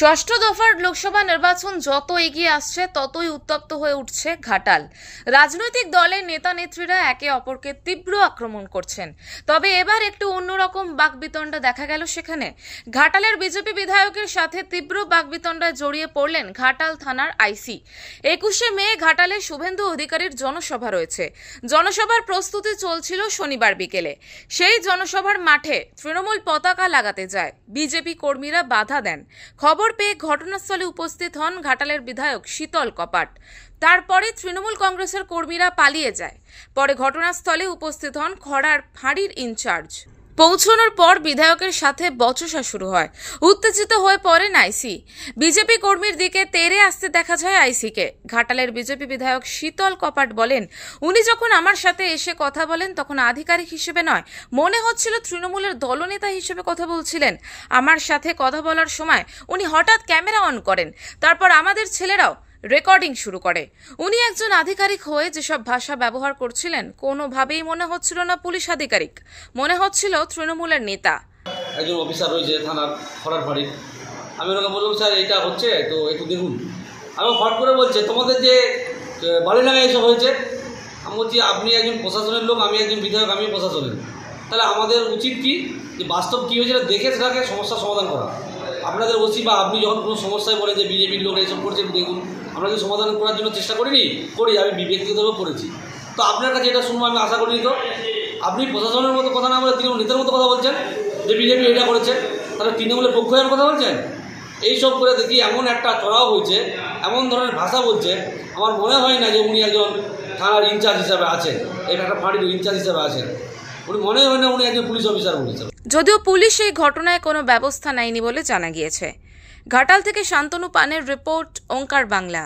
ষষ্ঠ দফার লোকসভা নির্বাচন যত এগিয়ে আসছে ততই উত্তপ্ত হয়ে উঠছে ঘাটাল রাজনৈতিক দলের নেতা নেত্রীরা একে অপরকে তীব্র আক্রমণ করছেন তবে এবার একটু অন্যরকম বাকবিতণ্ডা দেখা গেল সেখানে ঘাটালের বিজেপি বিধায়কের সাথে তীব্র বাকবিতণ্ডায় জড়িয়ে পড়লেন ঘাটাল থানার আইসি একুশে মে ঘাটালে শুভেন্দু অধিকারীর জনসভা রয়েছে জনসভার প্রস্তুতি চলছিল শনিবার বিকেলে সেই জনসভার মাঠে তৃণমূল পতাকা লাগাতে যায় বিজেপি কর্মীরা বাধা দেন খবর খবর পেয়ে ঘটনাস্থলে উপস্থিত হন ঘাটালের বিধায়ক শীতল কপাট তারপরে তৃণমূল কংগ্রেসের কর্মীরা পালিয়ে যায় পরে ঘটনাস্থলে উপস্থিত হন খড়ার ফাঁড়ির ইনচার্জ পৌঁছানোর পর বিধায়কের সাথে বচসা শুরু হয় উত্তেজিত হয়ে পড়েন আইসি বিজেপি কর্মীর দিকে তেরে আসতে দেখা যায় আইসিকে ঘাটালের বিজেপি বিধায়ক শীতল কপাট বলেন উনি যখন আমার সাথে এসে কথা বলেন তখন আধিকারিক হিসেবে নয় মনে হচ্ছিল তৃণমূলের দলনেতা হিসেবে কথা বলছিলেন আমার সাথে কথা বলার সময় উনি হঠাৎ ক্যামেরা অন করেন তারপর আমাদের ছেলেরাও রেকর্ডিং শুরু করে উনি একজন আধিকারিক হয়ে যেসব ভাষা ব্যবহার করছিলেন কোনোভাবেই মনে হচ্ছিল না পুলিশ আধিকারিক মনে হচ্ছিল তৃণমূলের নেতা একজন অফিসার রয়েছে থানার ফরার বাড়ির আমি ওনাকে বললাম স্যার এটা হচ্ছে তো একটু দেখুন আমি ফট করে বলছে তোমাদের যে নামে এসব হয়েছে আমি বলছি আপনি একজন প্রশাসনের লোক আমি একজন বিধায়ক আমি প্রশাসনের তাহলে আমাদের উচিত কি যে বাস্তব কী হয়েছে দেখে সেটাকে সমস্যার সমাধান করা আপনাদের ওসি বা আপনি যখন কোনো সমস্যায় বলে যে বিজেপির লোক এসব করছে দেখুন আমরা যদি সমাধান করার জন্য চেষ্টা করিনি করি আমি ব্যক্তিগতভাবে করেছি তো আপনার কাছে এটা শুনবো আমি আশা করিনি তো আপনি প্রশাসনের মতো কথা না বলে তৃণমূল নেতার মতো কথা বলছেন যে বিজেপি এটা করেছে তাহলে তৃণমূলের পক্ষ হয়ে কথা বলছেন এইসব করে দেখি এমন একটা চড়াও হয়েছে এমন ধরনের ভাষা বলছে আমার মনে হয় না যে উনি একজন থানার ইনচার্জ হিসাবে আছেন এটা একটা ফাঁড়ির ইনচার্জ হিসাবে আছেন উনি মনে হয় না উনি একজন পুলিশ অফিসার বলেছেন যদিও পুলিশ এই ঘটনায় কোনো ব্যবস্থা নেয়নি বলে জানা গিয়েছে ঘাটাল থেকে শান্তনু পানের রিপোর্ট ওঙ্কার বাংলা